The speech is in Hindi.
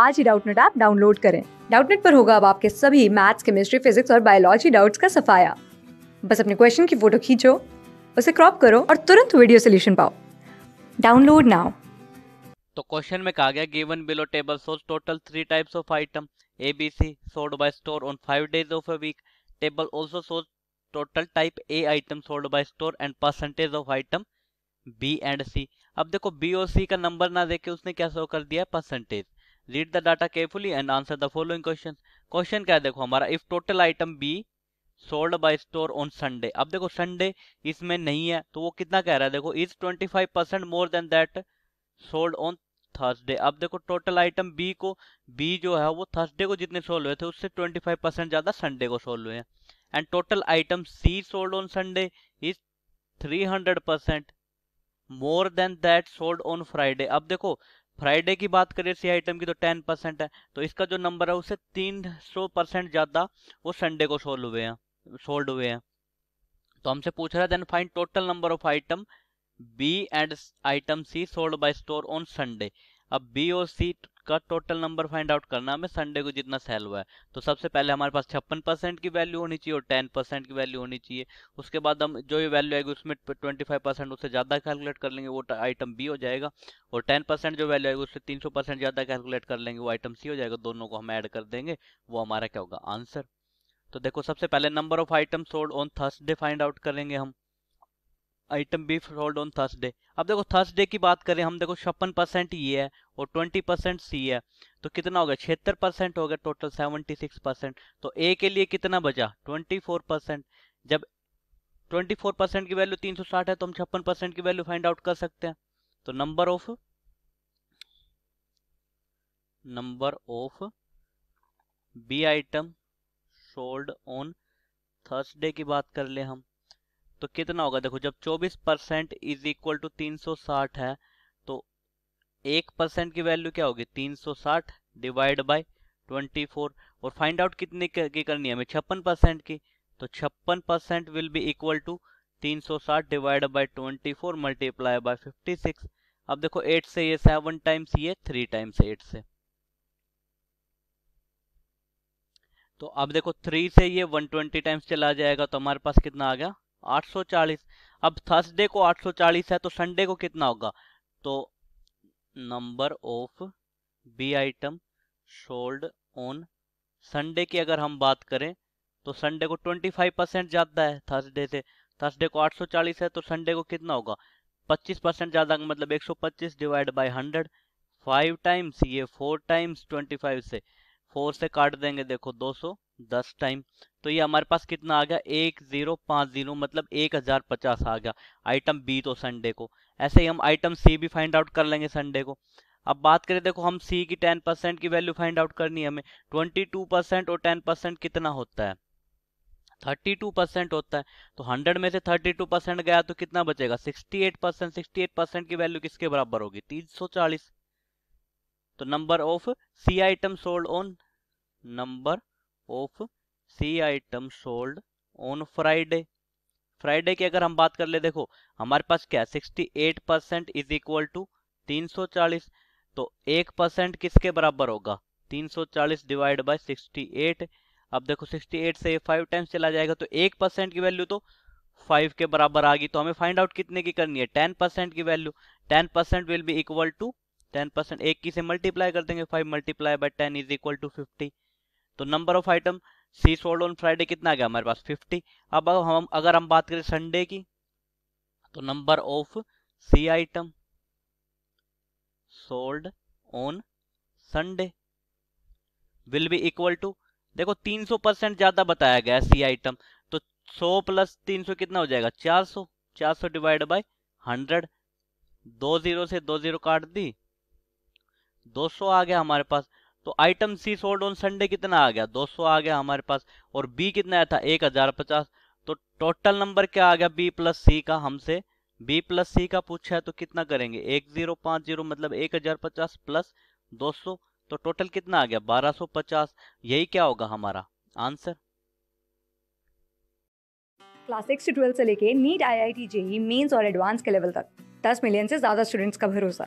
आज ही डाउटनेट ऐप डाउनलोड करें डाउटनेट पर होगा अब आपके सभी मैथ्स केमिस्ट्री फिजिक्स और बायोलॉजी डाउट्स का सफाया बस अपने क्वेश्चन की फोटो खींचो उसे क्रॉप करो और तुरंत वीडियो सोल्यूशन पाओ डाउनलोड नाउ तो क्वेश्चन में कहा गया given below table sells total three types of item A B C sold by store on five days of a week table also sells total type A item sold by store and percentage of item B and C अब देखो बी और सी का नंबर ना देके उसने क्या शो कर दिया percentage read the data carefully and answer the following question question क्या है देखो हमारा if total item B sold by store on Sunday अब देखो संडे इसमें नहीं है तो वो कितना कह रहा है देखो is 25 percent more than that sold on Thursday अब देखो टोटल आइटम बी को बी जो है वो थर्सडे को जितने सोल्व हुए थे उससे 25 परसेंट ज्यादा संडे को सोल्व हुए हैं and total item C sold on Sunday is 300 percent more than that sold on Friday अब देखो फ्राइडे की बात करें सी आइटम की तो टेन परसेंट है तो इसका जो नंबर है उससे तीन सौ परसेंट ज़्यादा वो संडे को सोल्व हुए हैं सोल्ड हुए हैं तो हमसे पूछ रहा है then find total number of item B and item C sold by store on Sunday अब बी और सी का टोटल नंबर फाइंड आउट करना हमें संडे को जितना सेल हुआ है तो सबसे पहले हमारे पास छप्पन परसेंट की वैल्यू होनी चाहिए और टेन परसेंट की वैल्यू होनी चाहिए उसके बाद हम जो भी वैल्यू आएगी उसमें ट्वेंटी फाइव परसेंट उससे ज़्यादा कैलकुलेट कर लेंगे वो आइटम बी हो जाएगा और टेन परसेंट जो वैल्यू आएगी उससे तीन सौ परसेंट ज़्यादा कैलकुलेट कर लेंगे वो आइटम सी हो जाएगा दोनों को हम ऐड कर देंगे वो हमारा क्या होगा आंसर तो देखो सबसे पहले number of item sold on Thursday find out करेंगे हम item B sold on Thursday अब देखो थर्सडे की बात करें हम देखो छप्पन परसेंट ये है और ट्वेंटी परसेंट सी है तो कितना हो गया छिहत्तर परसेंट हो गया टोटल सेवेंटी सिक्स परसेंट तो ए के लिए कितना बचा ट्वेंटी फोर परसेंट जब ट्वेंटी फोर परसेंट की वैल्यू तीन सौ साठ है तो हम छप्पन परसेंट की वैल्यू फाइंड आउट कर सकते हैं तो number of number of B item sold on Thursday की बात कर ले हम तो कितना होगा देखो जब 24 परसेंट इज इक्वल टू 360 है तो एक परसेंट की वैल्यू क्या होगी 360 सौ साठ डिवाइड बाई ट्वेंटी और फाइंड आउट कितने की करनी है हमें छप्पन परसेंट की तो छप्पन percent will be equal to 360 divide by twenty four multiply by 56 अब देखो 8 से ये 7 टाइम्स ये 3 टाइम्स 8 से तो अब देखो 3 से ये 120 टाइम्स चला जाएगा तो हमारे पास कितना आ गया 840 अब थर्सडे को 840 है तो संडे को कितना होगा तो number of B item sold on Sunday की अगर हम बात करें तो संडे को 25 परसेंट ज़्यादा है थर्सडे से थर्सडे को 840 है तो संडे को कितना होगा 25 परसेंट ज़्यादा मतलब 125 डिवाइड बाय 100 फाइव टाइम्स ये फोर टाइम्स 25 से फोर से काट देंगे देखो 200 दस टाइम तो ये हमारे पास कितना आ गया एक जीरो पाँच जीरो मतलब एक हजार पचास आ गया आइटम बी तो संडे को ऐसे ही हम आइटम सी भी फाइंड आउट कर लेंगे संडे को अब बात करें देखो हम सी की टेन परसेंट की वैल्यू फाइंड आउट करनी है हमें ट्वेंटी टू परसेंट और टेन परसेंट कितना होता है थर्टी टू परसेंट होता है तो हंड्रेड में से थर्टी टू परसेंट गया तो कितना बचेगा sixty eight percent sixty eight percent की वैल्यू किसके बराबर होगी तीन सौ चालीस तो number of C item sold on number of C item sold on Friday Friday की अगर हम बात कर ले देखो हमारे पास क्या sixty eight percent is equal to तीन सौ चालीस तो एक परसेंट किसके बराबर होगा तीन सौ चालीस डिवाइड बाई सिक्सटी एट अब देखो 68 से फाइव टाइम्स चला जाएगा तो एक परसेंट की वैल्यू तो फाइव के बराबर आ गई तो हमें फाइंड आउट कितने की करनी है टेन परसेंट की value ten percent will be equal to ten percent एक की से मल्टीप्लाई कर देंगे five multiply by ten is equal to fifty तो number of item C sold on Friday कितना आ गया हमारे पास 50 अब हम अगर हम बात करें संडे की तो number of C item sold on Sunday will be equal to देखो 300 परसेंट ज्यादा बताया गया सी आइटम तो 100 प्लस 300 कितना हो जाएगा 400 400 डिवाइड बाय 100 दो जीरो से दो जीरो काट दी 200 आ गया हमारे पास तो item C sold on Sunday कितना आ गया 200 आ गया हमारे पास और बी कितना आया था 1050 तो टोटल नंबर क्या आ गया बी प्लस सी का हमसे बी प्लस सी का पूछा है तो कितना करेंगे एक जीरो पांच जीरो मतलब एक हजार पचास प्लस दो सौ तो टोटल कितना आ गया बारह सौ पचास यही क्या होगा हमारा आंसर क्लास सिक्स ट्वेल्थ से लेके NEET I I T JEE mains और एडवांस के लेवल तक दस मिलियन से ज्यादा स्टूडेंट्स का भरोसा